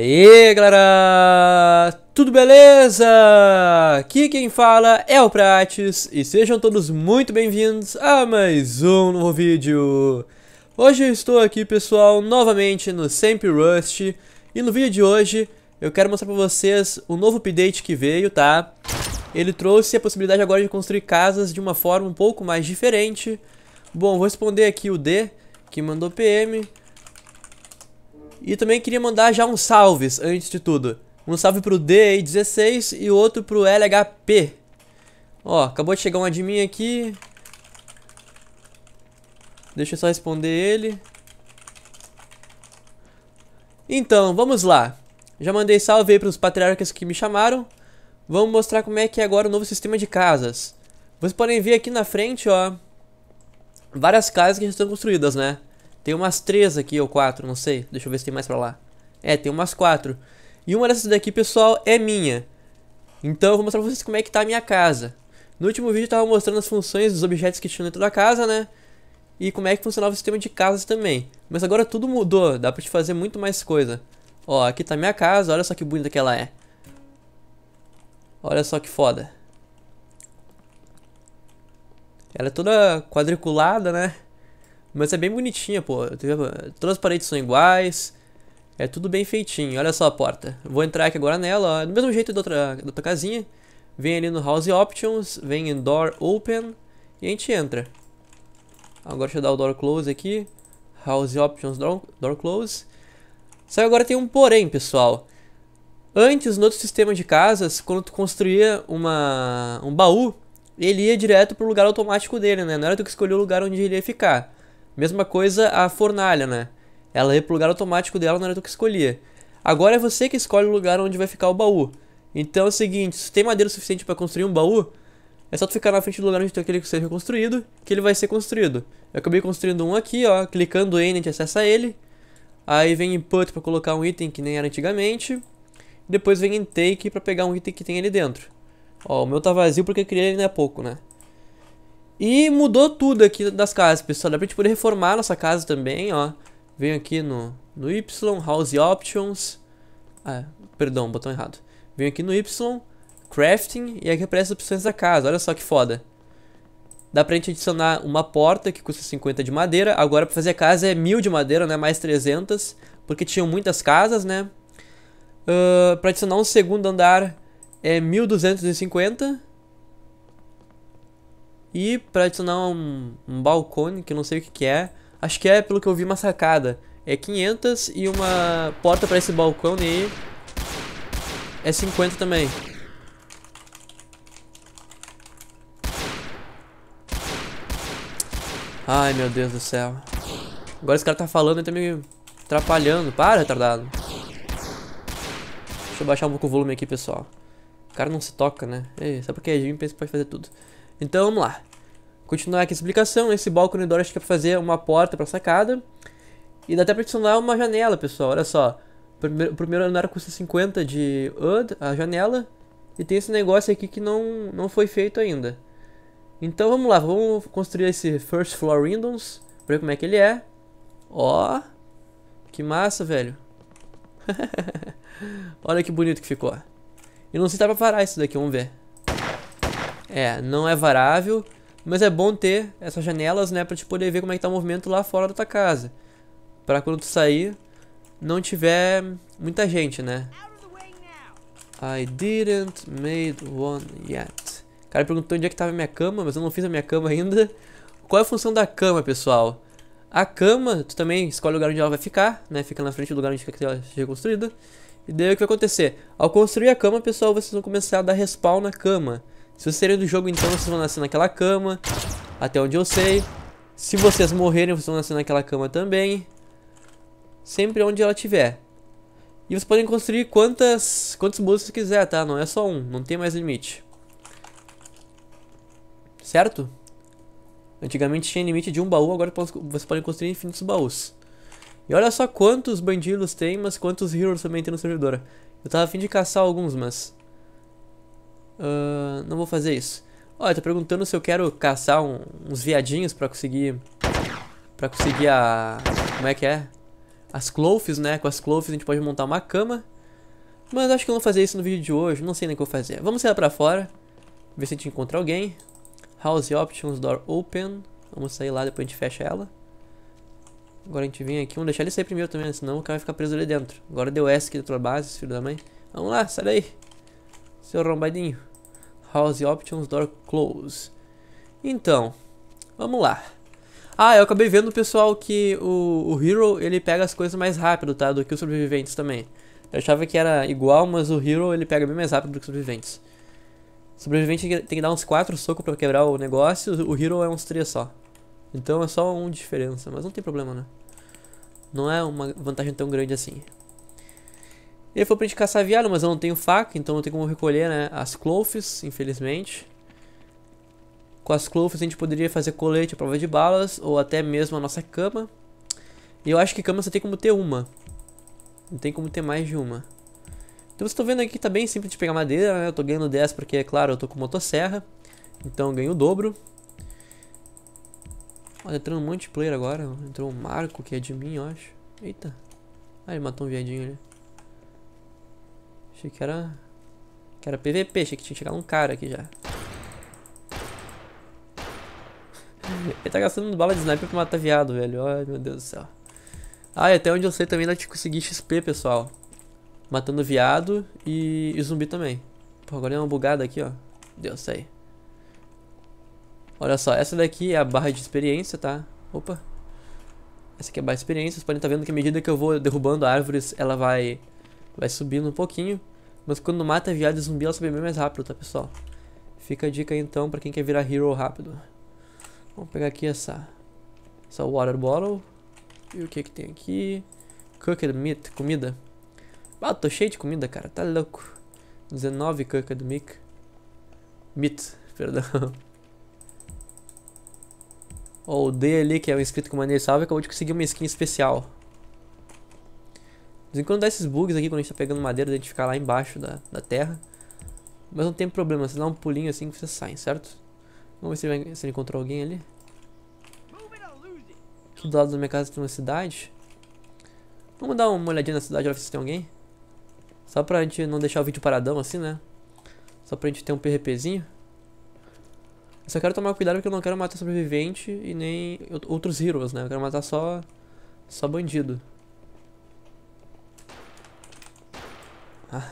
E galera! Tudo beleza? Aqui quem fala é o Prates e sejam todos muito bem-vindos a mais um novo vídeo. Hoje eu estou aqui, pessoal, novamente no Sempre Rust e no vídeo de hoje eu quero mostrar para vocês o novo update que veio, tá? Ele trouxe a possibilidade agora de construir casas de uma forma um pouco mais diferente. Bom, vou responder aqui o D, que mandou PM. E também queria mandar já uns salves, antes de tudo. Um salve pro d 16 e outro pro LHP. Ó, acabou de chegar um admin aqui. Deixa eu só responder ele. Então, vamos lá. Já mandei salve aí pros patriarcas que me chamaram. Vamos mostrar como é que é agora o novo sistema de casas. Vocês podem ver aqui na frente, ó, várias casas que já estão construídas, né? Tem umas três aqui ou quatro, não sei. Deixa eu ver se tem mais pra lá. É, tem umas quatro. E uma dessas daqui, pessoal, é minha. Então eu vou mostrar pra vocês como é que tá a minha casa. No último vídeo eu tava mostrando as funções dos objetos que tinham dentro da casa, né? E como é que funcionava o sistema de casas também. Mas agora tudo mudou, dá pra te fazer muito mais coisa. Ó, aqui tá minha casa, olha só que bonita que ela é. Olha só que foda. Ela é toda quadriculada, né? Mas é bem bonitinha, pô. Todas as paredes são iguais. É tudo bem feitinho. Olha só a porta. Vou entrar aqui agora nela, ó. Do mesmo jeito da outra, da outra casinha. Vem ali no House Options, vem em Door Open e a gente entra. Agora deixa eu dar o Door Close aqui. House Options, Door, door Close. Só que agora tem um porém, pessoal. Antes, no outro sistema de casas, quando tu construía uma, um baú, ele ia direto pro lugar automático dele, né? Não era tu que escolheu o lugar onde ele ia ficar. Mesma coisa a fornalha, né? Ela ia pro lugar automático dela na hora que escolhia. Agora é você que escolhe o lugar onde vai ficar o baú. Então é o seguinte, se tem madeira suficiente para construir um baú, é só tu ficar na frente do lugar onde tem aquele que seja construído, que ele vai ser construído. Eu acabei construindo um aqui, ó, clicando em, a gente acessa ele. Aí vem input para colocar um item que nem era antigamente. Depois vem intake para pegar um item que tem ali dentro. Ó, o meu tá vazio porque eu criei ele né, há pouco, né? E mudou tudo aqui das casas, pessoal. Dá pra gente poder reformar nossa casa também, ó. Venho aqui no, no Y, House Options. Ah, perdão, botão errado. Venho aqui no Y, Crafting, e aqui aparece as opções da casa. Olha só que foda. Dá pra gente adicionar uma porta que custa 50 de madeira. Agora pra fazer a casa é 1000 de madeira, né? Mais 300. Porque tinham muitas casas, né? Uh, pra adicionar um segundo andar é 1250. E para adicionar um, um balcone, que eu não sei o que, que é, acho que é, pelo que eu vi, uma sacada. É 500 e uma porta para esse balcão e é 50 também. Ai, meu Deus do céu. Agora esse cara tá falando e tá me atrapalhando. Para, retardado. Deixa eu baixar um pouco o volume aqui, pessoal. O cara não se toca, né? Ei, sabe por que? A gente pensa pode fazer tudo. Então vamos lá. Continuar aqui a explicação, esse balcão de acho que é pra fazer uma porta pra sacada. E dá até pra adicionar uma janela, pessoal, olha só. Primeiro, o primeiro andar custa 50 de UD, a janela. E tem esse negócio aqui que não, não foi feito ainda. Então vamos lá, vamos construir esse First Floor Windows, pra ver como é que ele é. Ó, que massa, velho. olha que bonito que ficou. Eu não sei se dá pra parar isso daqui, vamos ver. É, não é varável, mas é bom ter essas janelas, né, para te poder ver como é que tá o movimento lá fora da tua casa. Para quando tu sair, não tiver muita gente, né? I didn't made one yet. O cara perguntou onde é que tava a minha cama, mas eu não fiz a minha cama ainda. Qual é a função da cama, pessoal? A cama, tu também escolhe o lugar onde ela vai ficar, né? Fica na frente do lugar onde quer que ela seja construída. E daí o que vai acontecer? Ao construir a cama, pessoal, vocês vão começar a dar respawn na cama. Se vocês saírem do jogo, então vocês vão nascer naquela cama, até onde eu sei. Se vocês morrerem, vocês vão nascer naquela cama também. Sempre onde ela tiver. E vocês podem construir quantas, quantos muros vocês quiser, tá? Não é só um, não tem mais limite. Certo? Antigamente tinha limite de um baú, agora vocês podem construir infinitos baús. E olha só quantos bandidos tem, mas quantos heroes também tem no servidor. Eu tava afim de caçar alguns, mas... Uh, não vou fazer isso. Olha, tá perguntando se eu quero caçar um, uns viadinhos pra conseguir... Pra conseguir a... Como é que é? As cloths, né? Com as cloths a gente pode montar uma cama. Mas acho que eu não vou fazer isso no vídeo de hoje. Não sei nem o que eu vou fazer. Vamos sair lá pra fora. Ver se a gente encontra alguém. House Options, Door Open. Vamos sair lá, depois a gente fecha ela. Agora a gente vem aqui. Vamos deixar ele sair primeiro também, senão o cara vai ficar preso ali dentro. Agora deu S aqui da base, filho da mãe. Vamos lá, sai daí. Seu rombadinho. House Options Door Close. Então, vamos lá. Ah, eu acabei vendo, pessoal, que o, o Hero, ele pega as coisas mais rápido, tá? Do que os sobreviventes também. Eu achava que era igual, mas o Hero, ele pega bem mais rápido do que os sobreviventes. O sobrevivente tem que dar uns 4 socos pra quebrar o negócio, o Hero é uns 3 só. Então é só um diferença, mas não tem problema, né? Não é uma vantagem tão grande assim. Ele foi pra gente caçar viado, mas eu não tenho faca, então não tem como recolher né, as cloves, infelizmente. Com as cloves a gente poderia fazer colete à prova de balas, ou até mesmo a nossa cama. E eu acho que cama só tem como ter uma. Não tem como ter mais de uma. Então vocês estão vendo aqui que tá bem simples de pegar madeira, né? Eu tô ganhando 10 porque, é claro, eu tô com motosserra. Então ganho o dobro. Olha, entrando um monte de player agora. Entrou o um Marco, que é de mim, eu acho. Eita. Ah, ele matou um viadinho ali. Achei que era... Que era PVP, achei que tinha chegado um cara aqui já. Ele tá gastando bala de sniper pra matar viado, velho. Ai, meu Deus do céu. Ah, e até onde eu sei também dá de conseguir XP, pessoal. Matando viado e, e zumbi também. Pô, agora é uma bugada aqui, ó. deus sai. Olha só, essa daqui é a barra de experiência, tá? Opa. Essa aqui é a barra de experiência. Vocês podem estar tá vendo que à medida que eu vou derrubando árvores, ela vai Vai subindo um pouquinho. Mas quando mata viado e zumbi, ela sobe bem mais rápido, tá, pessoal? Fica a dica, então, pra quem quer virar hero rápido. Vamos pegar aqui essa... Essa water bottle. E o que que tem aqui? Cooked meat, comida. Ah, tô cheio de comida, cara. Tá louco. 19 cooked meat. Meat, perdão. Oh, o D ali, que é um inscrito com maneira salve, acabou de conseguir uma skin especial. De vez em quando dá esses bugs aqui quando a gente tá pegando madeira, a gente ficar lá embaixo da, da terra. Mas não tem problema, você dá um pulinho assim que você sai, certo? Vamos ver se ele, se ele encontrou alguém ali. Aqui do lado da minha casa tem uma cidade. Vamos dar uma olhadinha na cidade, ver se tem alguém. Só pra gente não deixar o vídeo paradão assim, né? Só pra gente ter um PRPzinho. Eu só quero tomar cuidado porque eu não quero matar sobrevivente e nem outros heroes, né? Eu quero matar só, só bandido. Ah.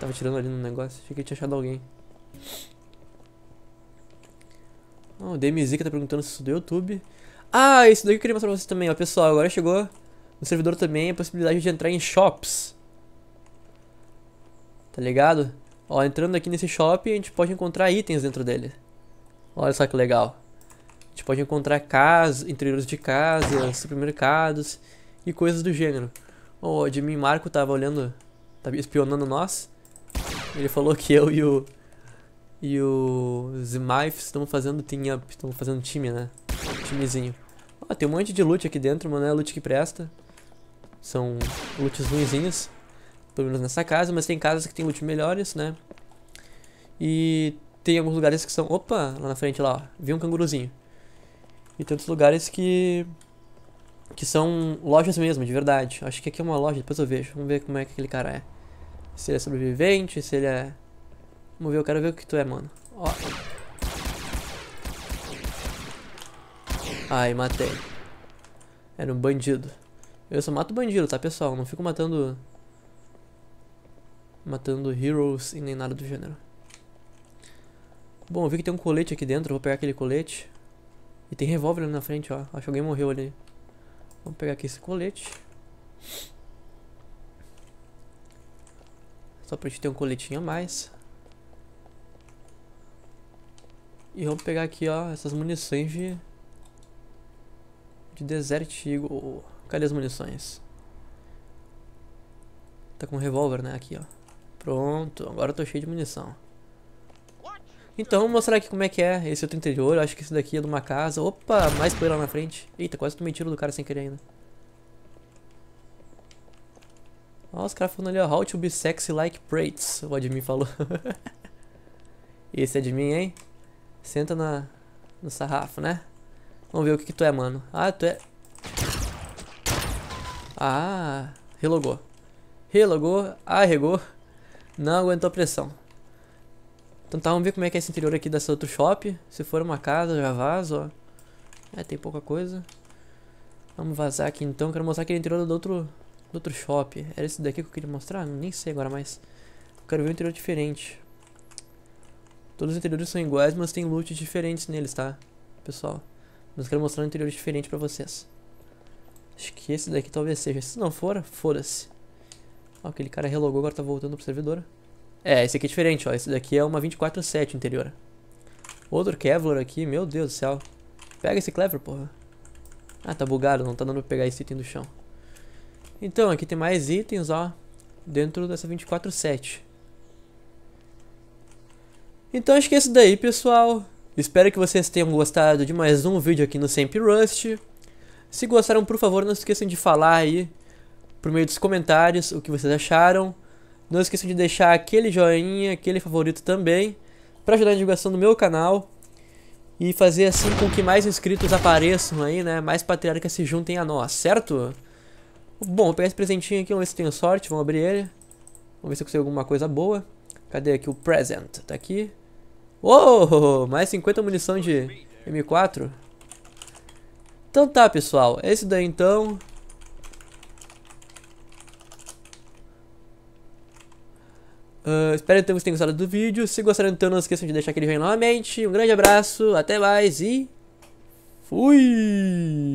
Tava tirando ali no negócio. Achei que tinha achado alguém. Oh, o DMZ que tá perguntando se isso do YouTube. Ah, isso daí eu queria mostrar pra vocês também, ó. Pessoal, agora chegou no servidor também a possibilidade de entrar em shops. Tá ligado? Ó, entrando aqui nesse shop, a gente pode encontrar itens dentro dele. Olha só que legal. A gente pode encontrar casas, interiores de casas, supermercados e coisas do gênero. O Admin Marco tava olhando, tava espionando nós. Ele falou que eu e o e o Zmith estamos fazendo team up, estamos fazendo time, né? Timezinho. Ó, tem um monte de loot aqui dentro, mano, é loot que presta. São loots ruinzinhos, pelo menos nessa casa, mas tem casas que tem loot melhores, né? E tem alguns lugares que são... Opa, lá na frente, lá, ó, vi um canguruzinho. E tem outros lugares que que são lojas mesmo, de verdade. Acho que aqui é uma loja, depois eu vejo. Vamos ver como é que aquele cara é. Se ele é sobrevivente, se ele é... Vamos ver, eu quero ver o que tu é, mano. Ó. Ai, matei. Era é um bandido. Eu só mato bandido, tá, pessoal? Não fico matando... Matando heroes e nem nada do gênero. Bom, eu vi que tem um colete aqui dentro. Vou pegar aquele colete. E tem revólver ali na frente, ó. Acho que alguém morreu ali. Vamos pegar aqui esse colete. Só pra gente ter um coletinho a mais. E vamos pegar aqui, ó, essas munições de... De Desert Eagle. Cadê as munições? Tá com um revólver, né? Aqui, ó. Pronto, agora eu tô cheio de munição. Então, vou mostrar aqui como é que é esse outro interior. Eu acho que esse daqui é de uma casa. Opa, mais poeira lá na frente. Eita, quase tomei tiro do cara sem querer ainda. Olha os caras falando ali, ó. How to be sexy like prates. O admin falou. esse admin, hein? Senta na, no sarrafo, né? Vamos ver o que, que tu é, mano. Ah, tu é... Ah, relogou. Relogou, arregou. Não aguentou a pressão. Então tá, vamos ver como é que é esse interior aqui dessa outro shop. Se for uma casa, já vaza, ó. É, tem pouca coisa. Vamos vazar aqui então. Quero mostrar aquele interior do outro, do outro shop. Era esse daqui que eu queria mostrar? Nem sei agora, mas... Quero ver um interior diferente. Todos os interiores são iguais, mas tem loot diferentes neles, tá? Pessoal. Mas quero mostrar um interior diferente pra vocês. Acho que esse daqui talvez seja. Se não for, foda-se. Ó, aquele cara relogou, agora tá voltando pro servidor. É, esse aqui é diferente, ó. Esse daqui é uma 24-7 interior. Outro Kevlar aqui, meu Deus do céu. Pega esse Clever, porra. Ah, tá bugado, não tá dando pra pegar esse item do chão. Então, aqui tem mais itens, ó. Dentro dessa 24-7. Então acho que é isso daí, pessoal. Espero que vocês tenham gostado de mais um vídeo aqui no Sempre Rust. Se gostaram, por favor, não se esqueçam de falar aí por meio dos comentários o que vocês acharam. Não esqueçam de deixar aquele joinha, aquele favorito também, para ajudar na divulgação do meu canal e fazer assim com que mais inscritos apareçam aí, né? Mais patriarcas se juntem a nós, certo? Bom, vou pegar esse presentinho aqui, vamos ver se tenho sorte, vamos abrir ele. Vamos ver se eu consigo alguma coisa boa. Cadê aqui o present? Tá aqui. oh mais 50 munição de M4. Então tá, pessoal. Esse daí então Uh, espero que vocês tenham gostado do vídeo. Se gostaram, então não esqueçam de deixar aquele joinha novamente. Um grande abraço, até mais e... Fui!